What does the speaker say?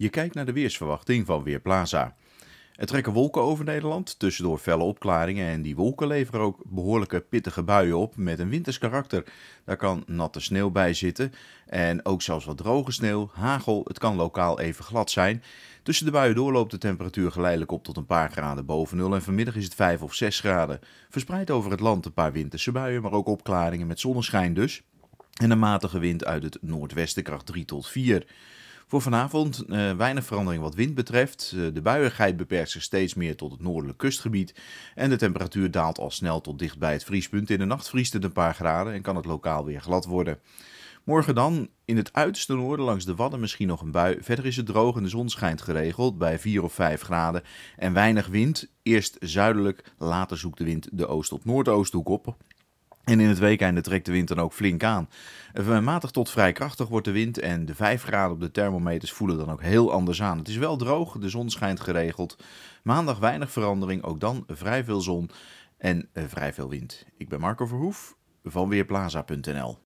Je kijkt naar de weersverwachting van Weerplaza. Er trekken wolken over Nederland, tussendoor felle opklaringen en die wolken leveren ook behoorlijke pittige buien op met een winters karakter. Daar kan natte sneeuw bij zitten en ook zelfs wat droge sneeuw, hagel, het kan lokaal even glad zijn. Tussen de buien door loopt de temperatuur geleidelijk op tot een paar graden boven nul en vanmiddag is het 5 of 6 graden. Verspreid over het land een paar winterse buien, maar ook opklaringen met zonneschijn dus. En een matige wind uit het noordwesten kracht 3 tot 4. Voor vanavond eh, weinig verandering wat wind betreft. Eh, de buiigheid beperkt zich steeds meer tot het noordelijk kustgebied. En de temperatuur daalt al snel tot dicht bij het vriespunt. In de nacht vriest het een paar graden en kan het lokaal weer glad worden. Morgen dan in het uiterste noorden langs de Wadden misschien nog een bui. Verder is het droog en de zon schijnt geregeld bij 4 of 5 graden en weinig wind. Eerst zuidelijk, later zoekt de wind de oost- tot noordoosthoek op en in het weekeinde trekt de wind dan ook flink aan. Eh, matig tot vrij krachtig wordt de wind en de 5 graden op de thermometers voelen dan ook heel anders aan. Het is wel droog, de zon schijnt geregeld. Maandag weinig verandering, ook dan vrij veel zon en eh, vrij veel wind. Ik ben Marco Verhoef van Weerplaza.nl